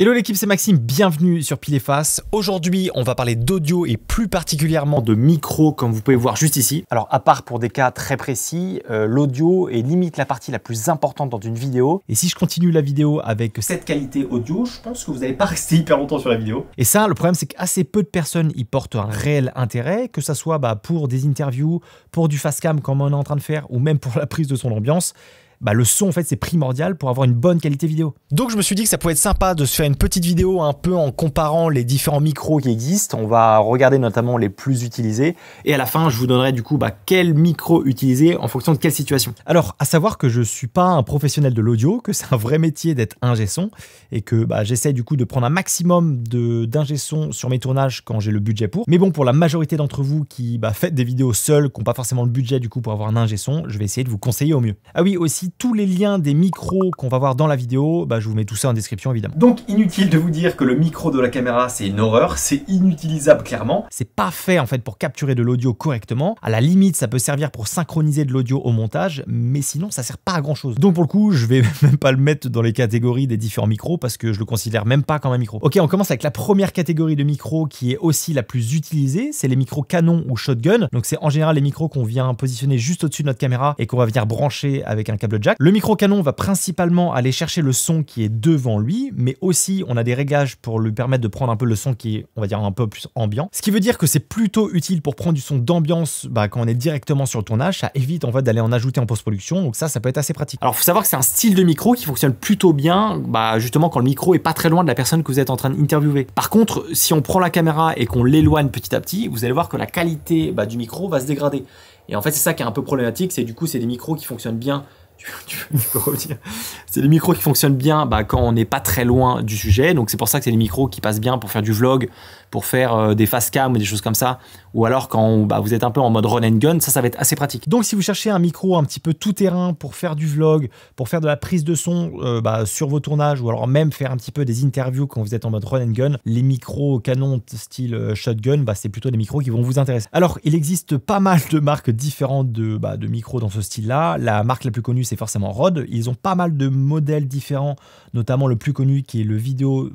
Hello l'équipe, c'est Maxime, bienvenue sur Pile et Face. Aujourd'hui, on va parler d'audio et plus particulièrement de micro, comme vous pouvez voir juste ici. Alors, à part pour des cas très précis, euh, l'audio est limite la partie la plus importante dans une vidéo. Et si je continue la vidéo avec cette qualité audio, je pense que vous n'allez pas rester hyper longtemps sur la vidéo. Et ça, le problème, c'est qu'assez peu de personnes y portent un réel intérêt, que ce soit bah, pour des interviews, pour du face cam comme on est en train de faire, ou même pour la prise de son ambiance. Bah, le son en fait c'est primordial pour avoir une bonne qualité vidéo. Donc je me suis dit que ça pouvait être sympa de se faire une petite vidéo un peu en comparant les différents micros qui existent. On va regarder notamment les plus utilisés et à la fin je vous donnerai du coup bah, quel micro utiliser en fonction de quelle situation. Alors à savoir que je suis pas un professionnel de l'audio, que c'est un vrai métier d'être ingé son et que bah, j'essaie du coup de prendre un maximum d'ingé son sur mes tournages quand j'ai le budget pour. Mais bon pour la majorité d'entre vous qui bah, faites des vidéos seules qui n'ont pas forcément le budget du coup pour avoir un ingé son, je vais essayer de vous conseiller au mieux. Ah oui aussi tous les liens des micros qu'on va voir dans la vidéo, bah, je vous mets tout ça en description évidemment. Donc inutile de vous dire que le micro de la caméra c'est une horreur, c'est inutilisable clairement. C'est pas fait en fait pour capturer de l'audio correctement. À la limite ça peut servir pour synchroniser de l'audio au montage, mais sinon ça sert pas à grand chose. Donc pour le coup je vais même pas le mettre dans les catégories des différents micros parce que je le considère même pas comme un micro. Ok on commence avec la première catégorie de micros qui est aussi la plus utilisée, c'est les micros canon ou shotgun. Donc c'est en général les micros qu'on vient positionner juste au-dessus de notre caméra et qu'on va venir brancher avec un câble le micro-canon va principalement aller chercher le son qui est devant lui, mais aussi on a des réglages pour lui permettre de prendre un peu le son qui est, on va dire, un peu plus ambiant. Ce qui veut dire que c'est plutôt utile pour prendre du son d'ambiance bah, quand on est directement sur le tournage. Ça évite en fait d'aller en ajouter en post-production, donc ça, ça peut être assez pratique. Alors, faut savoir que c'est un style de micro qui fonctionne plutôt bien, bah, justement quand le micro est pas très loin de la personne que vous êtes en train d'interviewer. Par contre, si on prend la caméra et qu'on l'éloigne petit à petit, vous allez voir que la qualité bah, du micro va se dégrader. Et en fait, c'est ça qui est un peu problématique, c'est du coup, c'est des micros qui fonctionnent bien C'est les micros qui fonctionnent bien bah, quand on n'est pas très loin du sujet. Donc c'est pour ça que c'est les micros qui passent bien pour faire du vlog, pour faire euh, des fast cam ou des choses comme ça, ou alors quand bah, vous êtes un peu en mode run and gun, ça, ça va être assez pratique. Donc si vous cherchez un micro un petit peu tout terrain pour faire du vlog, pour faire de la prise de son euh, bah, sur vos tournages, ou alors même faire un petit peu des interviews quand vous êtes en mode run and gun, les micros canon style euh, shotgun, bah, c'est plutôt des micros qui vont vous intéresser. Alors il existe pas mal de marques différentes de, bah, de micros dans ce style-là. La marque la plus connue, c'est forcément Rode. Ils ont pas mal de modèles différents, notamment le plus connu qui est le Video,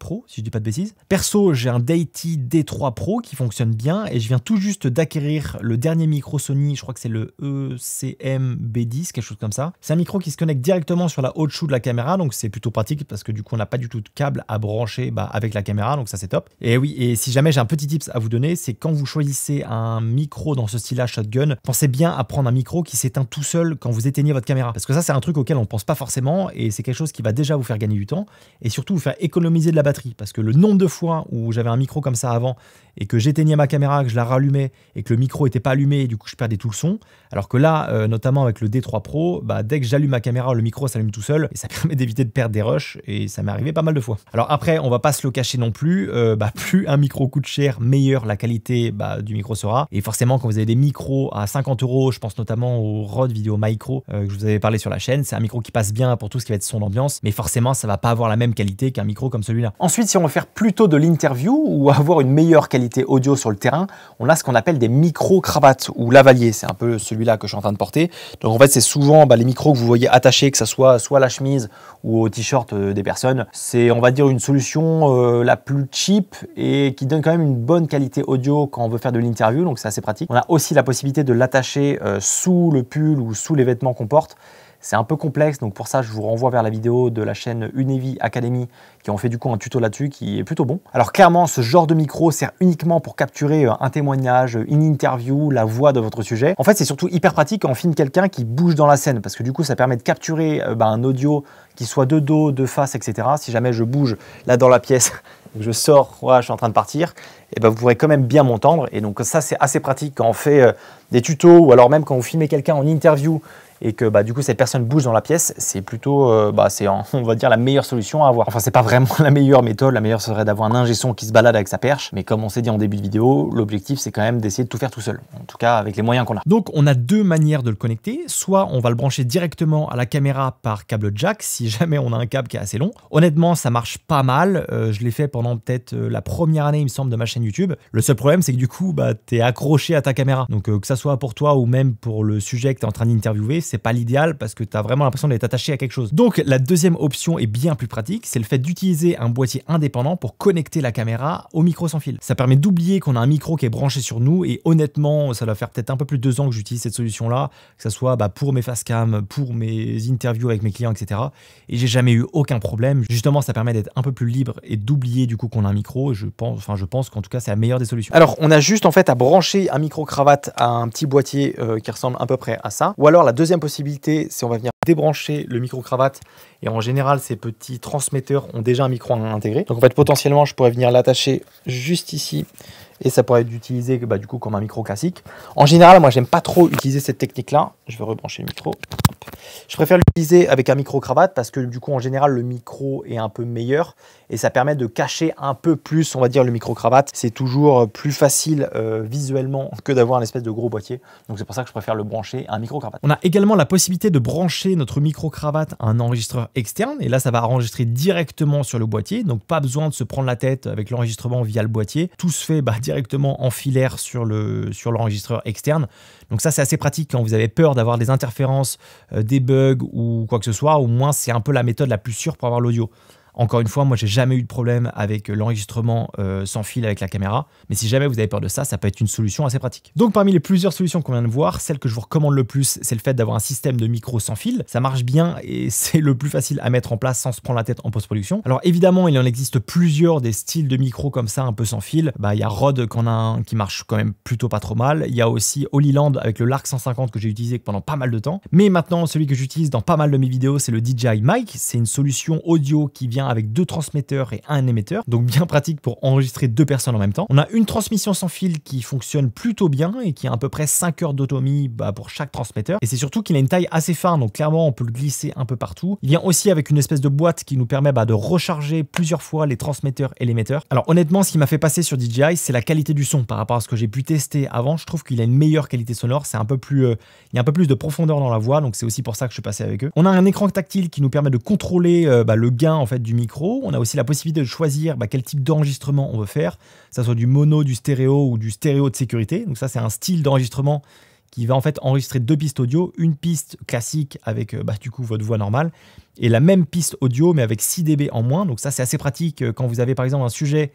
Pro, si je dis pas de bêtises. Perso, j'ai un Deity D3 Pro qui fonctionne bien et je viens tout juste d'acquérir le dernier micro Sony, je crois que c'est le ECM B10, quelque chose comme ça. C'est un micro qui se connecte directement sur la haute chou de la caméra, donc c'est plutôt pratique parce que du coup on n'a pas du tout de câble à brancher bah, avec la caméra, donc ça c'est top. Et oui, et si jamais j'ai un petit tips à vous donner, c'est quand vous choisissez un micro dans ce style-là shotgun, pensez bien à prendre un micro qui s'éteint tout seul quand vous éteignez votre caméra. Parce que ça c'est un truc auquel on pense pas forcément et c'est quelque chose qui va déjà vous faire gagner du temps et surtout vous faire économiser de la batterie parce que le nombre de fois où où j'avais un micro comme ça avant et que j'éteignais ma caméra, que je la rallumais et que le micro n'était pas allumé et du coup je perdais tout le son. Alors que là, euh, notamment avec le D3 Pro, bah, dès que j'allume ma caméra, le micro s'allume tout seul et ça permet d'éviter de perdre des rushs et ça m'est arrivé pas mal de fois. Alors après, on va pas se le cacher non plus, euh, bah, plus un micro coûte cher, meilleure la qualité bah, du micro sera. Et forcément, quand vous avez des micros à 50 euros, je pense notamment au Rode Video Micro euh, que je vous avais parlé sur la chaîne, c'est un micro qui passe bien pour tout ce qui va être son ambiance, mais forcément, ça va pas avoir la même qualité qu'un micro comme celui-là. Ensuite, si on veut faire plutôt de l'interview ou avoir une meilleure qualité, audio sur le terrain, on a ce qu'on appelle des micro-cravates ou lavaliers. C'est un peu celui-là que je suis en train de porter. Donc en fait, c'est souvent bah, les micros que vous voyez attachés, que ce soit soit à la chemise ou au t-shirt euh, des personnes. C'est, on va dire, une solution euh, la plus cheap et qui donne quand même une bonne qualité audio quand on veut faire de l'interview. Donc c'est assez pratique. On a aussi la possibilité de l'attacher euh, sous le pull ou sous les vêtements qu'on porte c'est un peu complexe, donc pour ça, je vous renvoie vers la vidéo de la chaîne Unevi Academy qui ont fait du coup un tuto là-dessus qui est plutôt bon. Alors clairement, ce genre de micro sert uniquement pour capturer euh, un témoignage, euh, une interview, la voix de votre sujet. En fait, c'est surtout hyper pratique quand on filme quelqu'un qui bouge dans la scène parce que du coup, ça permet de capturer euh, bah, un audio qui soit de dos, de face, etc. Si jamais je bouge là dans la pièce, je sors, je suis en train de partir, et eh ben vous pourrez quand même bien m'entendre. Et donc ça, c'est assez pratique quand on fait des tutos ou alors même quand vous filmez quelqu'un en interview et que bah, du coup cette personne bouge dans la pièce, c'est plutôt, euh, bah, on va dire la meilleure solution à avoir. Enfin, c'est pas vraiment la meilleure méthode. La meilleure serait d'avoir un ingé qui se balade avec sa perche. Mais comme on s'est dit en début de vidéo, l'objectif c'est quand même d'essayer de tout faire tout seul. En tout cas, avec les moyens qu'on a. Donc, on a deux manières de le connecter. Soit on va le brancher directement à la caméra par câble jack, si jamais on a un câble qui est assez long. Honnêtement, ça marche pas mal. Euh, je l'ai fait pendant peut-être euh, la première année, il me semble, de ma chaîne YouTube. Le seul problème, c'est que du coup, bah, es accroché à ta caméra. Donc, que ça soit pour toi ou même pour le sujet que es en train d'interviewer, c'est pas l'idéal parce que tu as vraiment l'impression d'être attaché à quelque chose. Donc la deuxième option est bien plus pratique, c'est le fait d'utiliser un boîtier indépendant pour connecter la caméra au micro sans fil. Ça permet d'oublier qu'on a un micro qui est branché sur nous et honnêtement, ça doit faire peut-être un peu plus de deux ans que j'utilise cette solution-là, que ce soit bah, pour mes facecam, pour mes interviews avec mes clients, etc. Et j'ai jamais eu aucun problème. Justement, ça permet d'être un peu plus libre et d'oublier du coup qu'on a un micro. Je pense, enfin, je pense qu'en tout cas, c'est la meilleure des solutions. Alors, on a juste en fait à brancher un micro cravate à un petit boîtier euh, qui ressemble à peu près à ça. Ou alors la deuxième possibilité, c'est on va venir débrancher le micro-cravate et en général ces petits transmetteurs ont déjà un micro intégré. Donc en fait potentiellement je pourrais venir l'attacher juste ici et ça pourrait être utilisé bah, du coup comme un micro classique. En général moi j'aime pas trop utiliser cette technique là. Je vais rebrancher le micro. Je préfère l'utiliser avec un micro-cravate parce que du coup en général le micro est un peu meilleur et ça permet de cacher un peu plus on va dire le micro-cravate. C'est toujours plus facile euh, visuellement que d'avoir un espèce de gros boîtier. Donc c'est pour ça que je préfère le brancher à un micro-cravate. On a également la possibilité de brancher notre micro-cravate à un enregistreur externe et là ça va enregistrer directement sur le boîtier donc pas besoin de se prendre la tête avec l'enregistrement via le boîtier tout se fait bah, directement en filaire sur le sur l'enregistreur externe donc ça c'est assez pratique quand vous avez peur d'avoir des interférences euh, des bugs ou quoi que ce soit au moins c'est un peu la méthode la plus sûre pour avoir l'audio encore une fois, moi, j'ai jamais eu de problème avec euh, l'enregistrement euh, sans fil avec la caméra, mais si jamais vous avez peur de ça, ça peut être une solution assez pratique. Donc, parmi les plusieurs solutions qu'on vient de voir, celle que je vous recommande le plus, c'est le fait d'avoir un système de micro sans fil. Ça marche bien et c'est le plus facile à mettre en place sans se prendre la tête en post-production. Alors, évidemment, il en existe plusieurs des styles de micro comme ça, un peu sans fil. Bah, il y a Rode qui a qui marche quand même plutôt pas trop mal. Il y a aussi Holyland avec le Lark 150 que j'ai utilisé pendant pas mal de temps. Mais maintenant, celui que j'utilise dans pas mal de mes vidéos, c'est le DJI Mic. C'est une solution audio qui vient avec deux transmetteurs et un émetteur, donc bien pratique pour enregistrer deux personnes en même temps. On a une transmission sans fil qui fonctionne plutôt bien et qui a à peu près 5 heures d'automie bah, pour chaque transmetteur. Et c'est surtout qu'il a une taille assez fine, donc clairement on peut le glisser un peu partout. Il vient aussi avec une espèce de boîte qui nous permet bah, de recharger plusieurs fois les transmetteurs et l'émetteur. Alors honnêtement, ce qui m'a fait passer sur DJI, c'est la qualité du son par rapport à ce que j'ai pu tester avant. Je trouve qu'il a une meilleure qualité sonore, c'est un peu plus, euh, il y a un peu plus de profondeur dans la voix, donc c'est aussi pour ça que je suis passé avec eux. On a un écran tactile qui nous permet de contrôler euh, bah, le gain en fait du micro. On a aussi la possibilité de choisir bah, quel type d'enregistrement on veut faire, ça soit du mono, du stéréo ou du stéréo de sécurité. Donc ça, c'est un style d'enregistrement qui va en fait enregistrer deux pistes audio, une piste classique avec euh, bah, du coup votre voix normale et la même piste audio mais avec 6 dB en moins. Donc ça c'est assez pratique euh, quand vous avez par exemple un sujet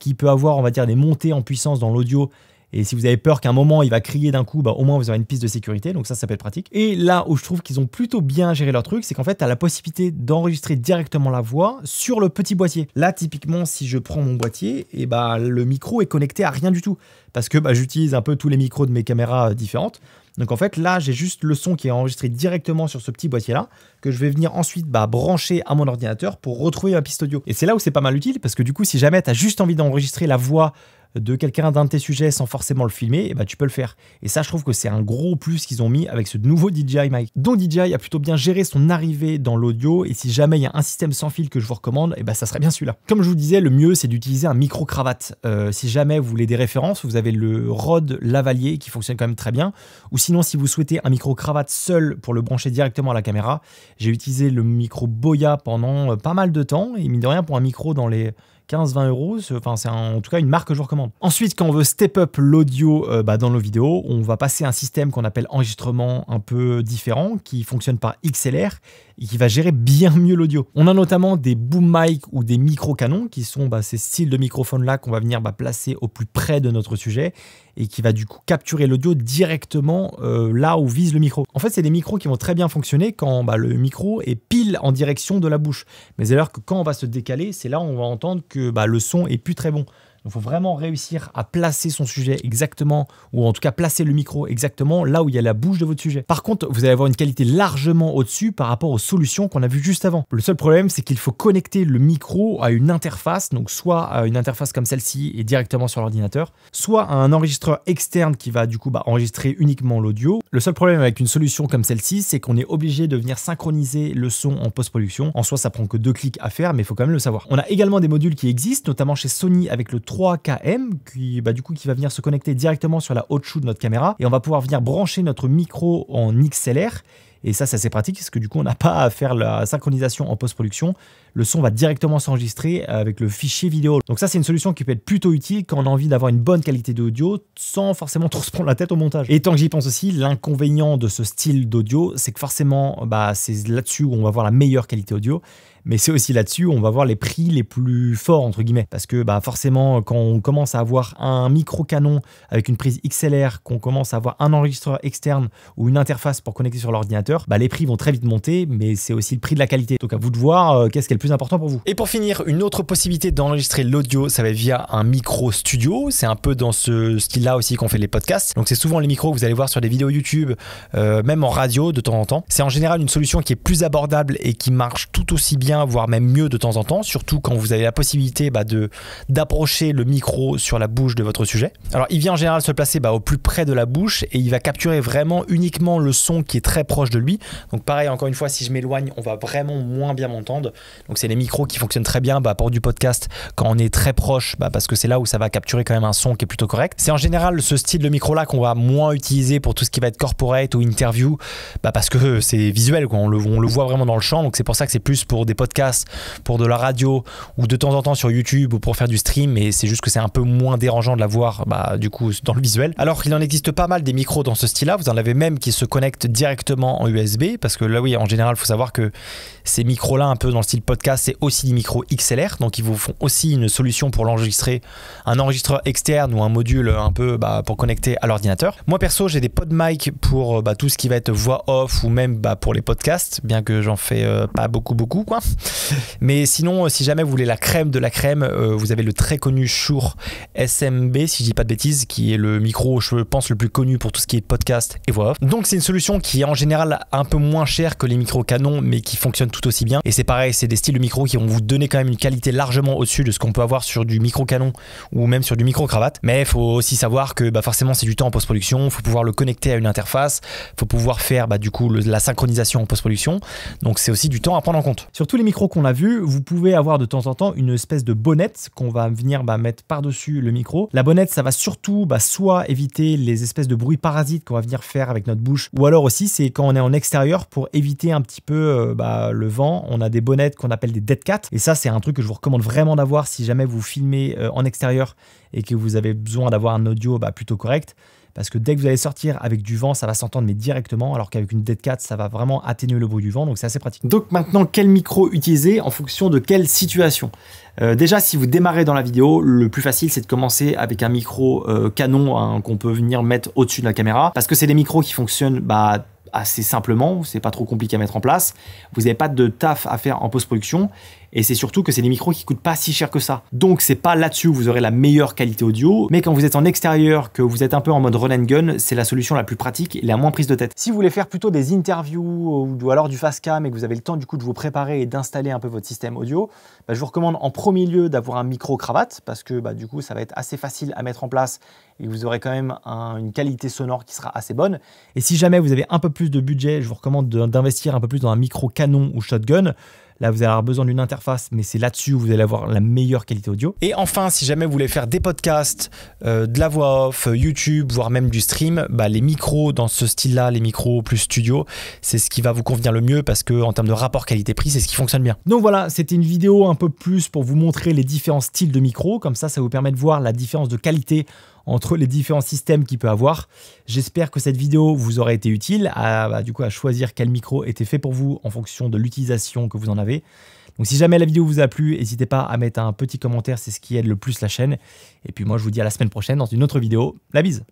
qui peut avoir on va dire des montées en puissance dans l'audio et si vous avez peur qu'un moment il va crier d'un coup, bah, au moins vous aurez une piste de sécurité. Donc ça, ça peut être pratique. Et là où je trouve qu'ils ont plutôt bien géré leur truc, c'est qu'en fait, tu as la possibilité d'enregistrer directement la voix sur le petit boîtier. Là, typiquement, si je prends mon boîtier, et eh bah, le micro est connecté à rien du tout. Parce que bah, j'utilise un peu tous les micros de mes caméras euh, différentes. Donc en fait, là, j'ai juste le son qui est enregistré directement sur ce petit boîtier-là, que je vais venir ensuite bah, brancher à mon ordinateur pour retrouver ma piste audio. Et c'est là où c'est pas mal utile, parce que du coup, si jamais tu as juste envie d'enregistrer la voix de quelqu'un d'un de tes sujets sans forcément le filmer, et eh bah, ben, tu peux le faire. Et ça, je trouve que c'est un gros plus qu'ils ont mis avec ce nouveau DJI Mic. Donc DJI a plutôt bien géré son arrivée dans l'audio, et si jamais il y a un système sans fil que je vous recommande, et eh bah, ben, ça serait bien celui-là. Comme je vous disais, le mieux, c'est d'utiliser un micro-cravate. Euh, si jamais vous voulez des références, vous avez le Rode Lavalier qui fonctionne quand même très bien, ou sinon, si vous souhaitez un micro-cravate seul pour le brancher directement à la caméra, j'ai utilisé le micro Boya pendant euh, pas mal de temps, et mine de rien, pour un micro dans les 15-20 euros. Enfin, c'est en tout cas une marque que je recommande. Ensuite, quand on veut step up l'audio euh, bah, dans nos vidéos, on va passer un système qu'on appelle enregistrement un peu différent, qui fonctionne par XLR et qui va gérer bien mieux l'audio. On a notamment des boom mic ou des micro canons qui sont bah, ces styles de microphones là qu'on va venir bah, placer au plus près de notre sujet et qui va du coup capturer l'audio directement euh, là où vise le micro. En fait, c'est des micros qui vont très bien fonctionner quand bah, le micro est pile en direction de la bouche. Mais alors que quand on va se décaler, c'est là où on va entendre que bah, le son est plus très bon. Il faut vraiment réussir à placer son sujet exactement, ou en tout cas placer le micro exactement là où il y a la bouche de votre sujet. Par contre, vous allez avoir une qualité largement au-dessus par rapport aux solutions qu'on a vues juste avant. Le seul problème, c'est qu'il faut connecter le micro à une interface, donc soit à une interface comme celle-ci et directement sur l'ordinateur, soit à un enregistreur externe qui va du coup bah, enregistrer uniquement l'audio. Le seul problème avec une solution comme celle-ci, c'est qu'on est obligé de venir synchroniser le son en post-production. En soi, ça prend que deux clics à faire, mais il faut quand même le savoir. On a également des modules qui existent, notamment chez Sony avec le 3KM qui, bah, du coup, qui va venir se connecter directement sur la haute shoe de notre caméra et on va pouvoir venir brancher notre micro en XLR et ça, c'est assez pratique parce que du coup, on n'a pas à faire la synchronisation en post-production. Le son va directement s'enregistrer avec le fichier vidéo. Donc ça, c'est une solution qui peut être plutôt utile quand on a envie d'avoir une bonne qualité d'audio sans forcément trop se prendre la tête au montage. Et tant que j'y pense aussi, l'inconvénient de ce style d'audio, c'est que forcément, bah, c'est là-dessus où on va avoir la meilleure qualité audio mais c'est aussi là-dessus on va voir les prix les plus forts, entre guillemets. Parce que bah, forcément, quand on commence à avoir un micro-canon avec une prise XLR, qu'on commence à avoir un enregistreur externe ou une interface pour connecter sur l'ordinateur, bah, les prix vont très vite monter, mais c'est aussi le prix de la qualité. Donc à vous de voir euh, qu'est-ce qui est le plus important pour vous. Et pour finir, une autre possibilité d'enregistrer l'audio, ça va être via un micro studio. C'est un peu dans ce style-là aussi qu'on fait les podcasts. Donc c'est souvent les micros que vous allez voir sur des vidéos YouTube, euh, même en radio de temps en temps. C'est en général une solution qui est plus abordable et qui marche tout aussi bien voire même mieux de temps en temps, surtout quand vous avez la possibilité bah, de d'approcher le micro sur la bouche de votre sujet. Alors il vient en général se placer bah, au plus près de la bouche et il va capturer vraiment uniquement le son qui est très proche de lui. Donc pareil, encore une fois, si je m'éloigne, on va vraiment moins bien m'entendre. Donc c'est les micros qui fonctionnent très bien bah, pour du podcast quand on est très proche, parce que c'est là où ça va capturer quand même un son qui est plutôt correct. C'est en général ce style de micro-là qu'on va moins utiliser pour tout ce qui va être corporate ou interview, parce que c'est visuel, quoi. On, le, on le voit vraiment dans le champ. Donc c'est pour ça que c'est plus pour des podcast, pour de la radio ou de temps en temps sur YouTube ou pour faire du stream. Et c'est juste que c'est un peu moins dérangeant de la voir bah, du coup dans le visuel. Alors qu'il en existe pas mal des micros dans ce style-là. Vous en avez même qui se connectent directement en USB parce que là oui, en général, faut savoir que ces micros-là, un peu dans le style podcast, c'est aussi des micros XLR. Donc ils vous font aussi une solution pour l'enregistrer, un enregistreur externe ou un module un peu bah, pour connecter à l'ordinateur. Moi perso, j'ai des pod mic pour bah, tout ce qui va être voix off ou même bah, pour les podcasts, bien que j'en fais euh, pas beaucoup beaucoup quoi. Mais sinon, euh, si jamais vous voulez la crème de la crème, euh, vous avez le très connu Shure SMB, si je dis pas de bêtises, qui est le micro, je pense, le plus connu pour tout ce qui est podcast et voix off. Donc c'est une solution qui est en général un peu moins chère que les micros canons, mais qui fonctionne tout aussi bien. Et c'est pareil, c'est des styles de micro qui vont vous donner quand même une qualité largement au-dessus de ce qu'on peut avoir sur du micro canon ou même sur du micro cravate. Mais il faut aussi savoir que bah, forcément c'est du temps en post-production, il faut pouvoir le connecter à une interface, il faut pouvoir faire bah, du coup la synchronisation en post-production. Donc c'est aussi du temps à prendre en compte. Surtout les micros qu'on a vu vous pouvez avoir de temps en temps une espèce de bonnette qu'on va venir bah, mettre par-dessus le micro. La bonnette, ça va surtout bah, soit éviter les espèces de bruits parasites qu'on va venir faire avec notre bouche, ou alors aussi c'est quand on est en extérieur pour éviter un petit peu euh, bah, le vent. On a des bonnettes qu'on appelle des dead cat, et ça c'est un truc que je vous recommande vraiment d'avoir si jamais vous filmez euh, en extérieur et que vous avez besoin d'avoir un audio plutôt correct parce que dès que vous allez sortir avec du vent, ça va s'entendre mais directement, alors qu'avec une Dead Cat, ça va vraiment atténuer le bruit du vent, donc c'est assez pratique. Donc maintenant, quel micro utiliser en fonction de quelle situation euh, déjà, si vous démarrez dans la vidéo, le plus facile c'est de commencer avec un micro euh, canon hein, qu'on peut venir mettre au-dessus de la caméra parce que c'est des micros qui fonctionnent bah, assez simplement, c'est pas trop compliqué à mettre en place. Vous n'avez pas de taf à faire en post-production et c'est surtout que c'est des micros qui coûtent pas si cher que ça. Donc c'est pas là-dessus où vous aurez la meilleure qualité audio, mais quand vous êtes en extérieur, que vous êtes un peu en mode run and gun, c'est la solution la plus pratique et la moins prise de tête. Si vous voulez faire plutôt des interviews ou alors du fast cam et que vous avez le temps du coup de vous préparer et d'installer un peu votre système audio, bah, je vous recommande en premier lieu d'avoir un micro cravate parce que bah, du coup ça va être assez facile à mettre en place et vous aurez quand même une qualité sonore qui sera assez bonne. Et si jamais vous avez un peu plus de budget, je vous recommande d'investir un peu plus dans un micro canon ou shotgun Là, vous allez avoir besoin d'une interface, mais c'est là-dessus où vous allez avoir la meilleure qualité audio. Et enfin, si jamais vous voulez faire des podcasts, euh, de la voix off, euh, YouTube, voire même du stream, bah, les micros dans ce style-là, les micros plus studio, c'est ce qui va vous convenir le mieux parce que en termes de rapport qualité-prix, c'est ce qui fonctionne bien. Donc voilà, c'était une vidéo un peu plus pour vous montrer les différents styles de micros. Comme ça, ça vous permet de voir la différence de qualité entre les différents systèmes qu'il peut avoir. J'espère que cette vidéo vous aura été utile à, bah, du coup, à choisir quel micro était fait pour vous en fonction de l'utilisation que vous en avez. Donc si jamais la vidéo vous a plu, n'hésitez pas à mettre un petit commentaire, c'est ce qui aide le plus la chaîne. Et puis moi je vous dis à la semaine prochaine dans une autre vidéo. La bise